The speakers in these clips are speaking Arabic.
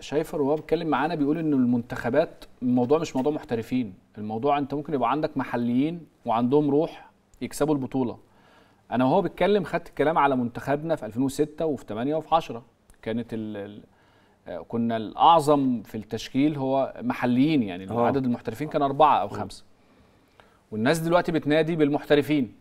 شايف وهو بيتكلم معانا بيقول ان المنتخبات الموضوع مش موضوع محترفين الموضوع انت ممكن يبقى عندك محليين وعندهم روح يكسبوا البطوله انا وهو بيتكلم خدت الكلام على منتخبنا في 2006 وفي 8 وفي 10 كانت الـ آه، كنا الاعظم في التشكيل هو محليين يعني آه. عدد المحترفين كان اربعه او خمسه والناس دلوقتي بتنادي بالمحترفين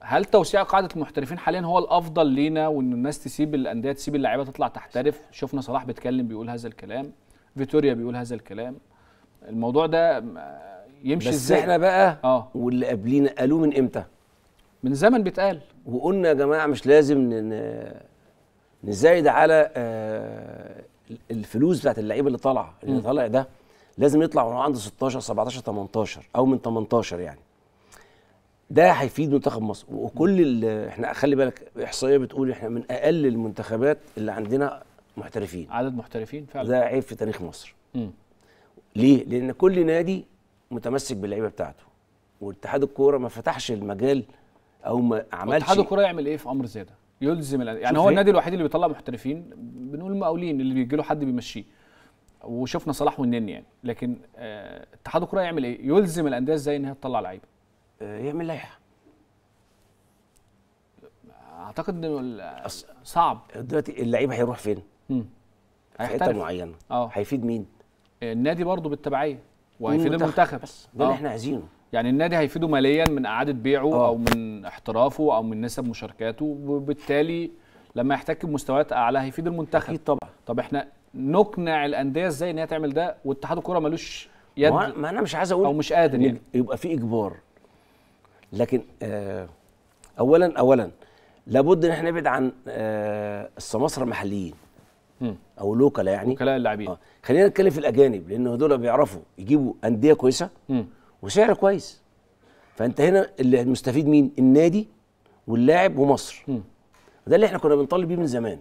هل توسيع قاعده المحترفين حاليا هو الافضل لينا وان الناس تسيب الانديه تسيب اللعيبه تطلع تحترف شفنا صلاح بيتكلم بيقول هذا الكلام فيتوريا بيقول هذا الكلام الموضوع ده يمشي ازاي بس احنا بقى اه واللي قبلينا قالوه من امتى من زمن بيتقال وقلنا يا جماعه مش لازم نزايد على آه، الفلوس بتاعت اللعيبه اللي طالعه اللي طالع ده لازم يطلع وهو عنده 16 17 18 او من 18 يعني ده هيفيد منتخب مصر وكل احنا خلي بالك احصائيه بتقول احنا من اقل المنتخبات اللي عندنا محترفين عدد محترفين فعلا ده عيب في تاريخ مصر م. ليه لان كل نادي متمسك باللعيبه بتاعته واتحاد الكوره ما فتحش المجال او ما عملش اتحاد الكوره يعمل ايه في امر زي ده يلزم يعني هو النادي الوحيد اللي بيطلع محترفين بنقول مقاولين اللي بيجي له حد بيمشيه وشفنا صلاح والنني يعني لكن آه، اتحاد الكوره يعمل ايه يلزم الانديه ازاي ان هي تطلع لعيبه يعمل لائحه اعتقد انه صعب دلوقتي اللعيب هيروح فين؟ في حته معينه اه هيفيد مين؟ النادي برضه بالتبعيه وهيفيد المنتخب بس ده اللي آه. احنا عايزينه يعني النادي هيفيده ماليا من اعاده بيعه أوه. او من احترافه او من نسب مشاركاته وبالتالي لما يحتك بمستويات اعلى هيفيد المنتخب اكيد طبعا طب احنا نقنع الانديه ازاي ان هي تعمل ده واتحاد الكوره ملوش يد ما انا مش عايز اقول او مش قادر يعني يبقى في اجبار لكن آه، اولا اولا لابد ان احنا نبعد عن آه، السماسره المحليين او لوكال يعني وكلاء اللاعبين آه. خلينا نتكلم في الاجانب لان هدول بيعرفوا يجيبوا انديه كويسه وسعر كويس فانت هنا اللي المستفيد مين النادي واللاعب ومصر وده ده اللي احنا كنا بنطالب بيه من زمان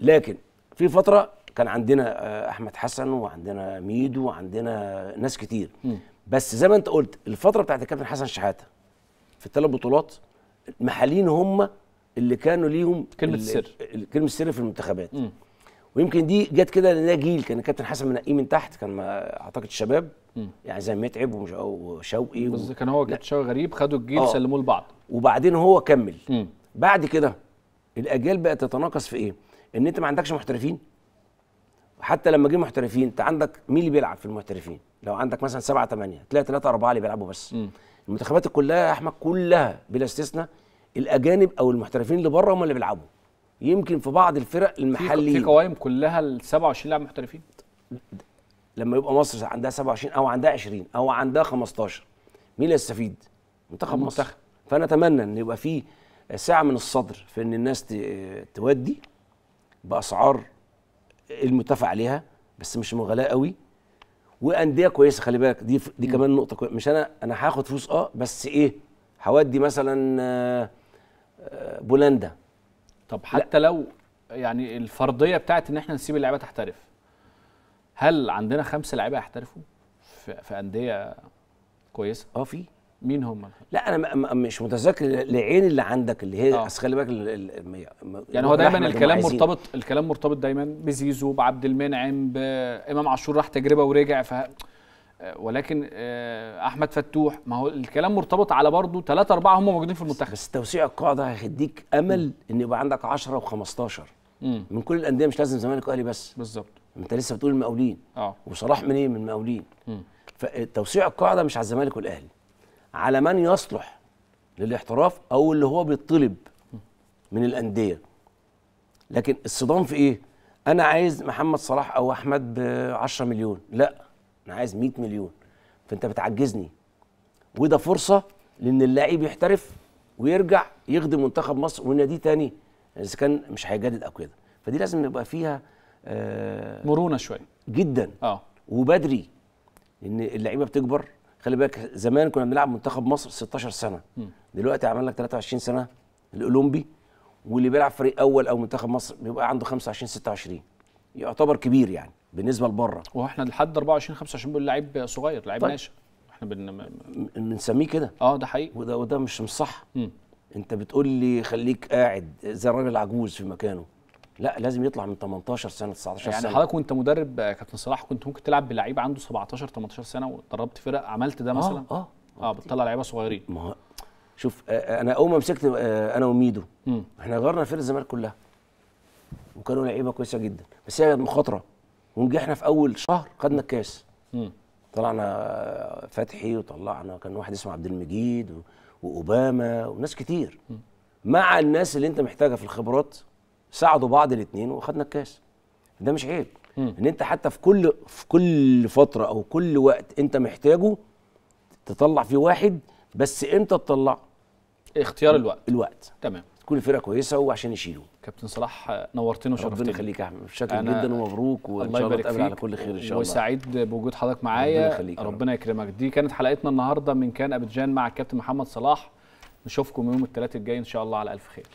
لكن في فتره كان عندنا آه، احمد حسن وعندنا ميدو وعندنا ناس كتير بس زي ما انت قلت الفتره بتاعت الكابتن حسن شحاته في الثلاث بطولات المحالين هم اللي كانوا ليهم كلمه السر كلمه السر في المنتخبات م. ويمكن دي جت كده لان جيل كان الكابتن حسن منقيه من تحت كان اعتقد الشباب م. يعني زي متعب وشوقي بس كان هو كابتن شوقي غريب خدوا الجيل آه. سلموه لبعض وبعدين هو كمل م. بعد كده الاجيال بقت تتناقص في ايه؟ ان انت ما عندكش محترفين حتى لما جه محترفين انت عندك مين اللي بيلعب في المحترفين؟ لو عندك مثلا سبعه ثمانيه تلاقي ثلاثه اربعه اللي بيلعبوا بس. م. المنتخبات كلها يا احمد كلها بلا استثناء الاجانب او المحترفين اللي بره هم اللي بيلعبوا. يمكن في بعض الفرق المحليه في قوائم كلها ال 27 لاعب محترفين؟ لما يبقى مصر عندها 27 او عندها 20 او عندها 15 مين اللي يستفيد؟ منتخب مصر. مصر. فانا اتمنى ان يبقى في سعه من الصدر في ان الناس تودي باسعار المتفق عليها بس مش مغلاء قوي وانديه كويسه خلي بالك دي دي كمان نقطه كوي. مش انا انا هاخد فلوس اه بس ايه هودي مثلا آه، آه، بولندا طب حتى لا. لو يعني الفرضيه بتاعت ان احنا نسيب اللعيبه تحترف هل عندنا خمسه لعيبه يحترفوا في, في انديه كويسه اه في مين هم لا انا مش متذكر العين اللي عندك اللي هي آه. خلي بالك يعني هو دايما الكلام مرتبط الكلام مرتبط دايما بزيزو بعبد المنعم بامام عاشور راح تجربه ورجع ف آه، ولكن آه، احمد فتوح ما هو الكلام مرتبط على برضه ثلاثة أربعة هم موجودين في المنتخب بس توسيع القاعده هيديك امل ان يبقى عندك 10 و15 من كل الانديه مش لازم زمالك واهلي بس بالظبط انت لسه بتقول المقاولين اه وصلاح منين من المقاولين فتوسيع القاعده مش على الزمالك والاهلي على من يصلح للاحتراف او اللي هو بيطلب من الانديه لكن الصدام في ايه انا عايز محمد صلاح او احمد ب 10 مليون لا انا عايز 100 مليون فانت بتعجزني وده فرصه لان اللاعب يحترف ويرجع يخدم منتخب مصر وناديه تاني اذا كان مش هيجدد او كده فدي لازم يبقى فيها آه مرونه شويه جدا اه وبدري ان اللعيبه بتكبر خلي بالك زمان كنا بنلعب منتخب مصر 16 سنه م. دلوقتي عملنا 23 سنه الاولمبي واللي بيلعب فريق اول او منتخب مصر بيبقى عنده 25 26 يعتبر كبير يعني بالنسبه لبره واحنا لحد 24 25 بنقول لعيب صغير لعيب طيب. ناشئ احنا بنسميه كده اه ده حقيقي وده وده مش مش صح انت بتقول لي خليك قاعد زي الراجل العجوز في مكانه لا لازم يطلع من 18 سنه 19 يعني سنه يعني حضرتك وانت مدرب كابتن صلاح كنت ممكن تلعب بلعيب عنده 17 18 سنه ودربت فرق عملت ده آه، مثلا اه اه, آه بتطلع لعيبه صغيرين ما شوف آه، آه، انا اول ما مسكت انا وميدو م. احنا غيرنا فرق الزمالك كلها وكانوا لعيبه كويسه جدا بس هي كانت مخاطره ونجحنا في اول شهر خدنا الكاس م. طلعنا فتحي وطلعنا كان واحد اسمه عبد المجيد واوباما وناس كتير م. مع الناس اللي انت محتاجها في الخبرات ساعدوا بعض الاثنين واخدنا الكاس ده مش عيب م. ان انت حتى في كل في كل فتره او كل وقت انت محتاجه تطلع فيه واحد بس امتى تطلع اختيار الوقت الوقت تمام كل فرقه كويسه وعشان يشيلوا كابتن صلاح نورتنا وشرفتنا ربنا يخليك يا احمد شكرا جدا ومبروك وان شاء الله تقابل على كل خير ان شاء الله وسعيد بوجود حضرتك معايا ربنا يخليك ربنا يكرمك دي كانت حلقتنا النهارده من كان ابيجان مع الكابتن محمد صلاح نشوفكم يوم الثلاث الجاي ان شاء الله على الف خير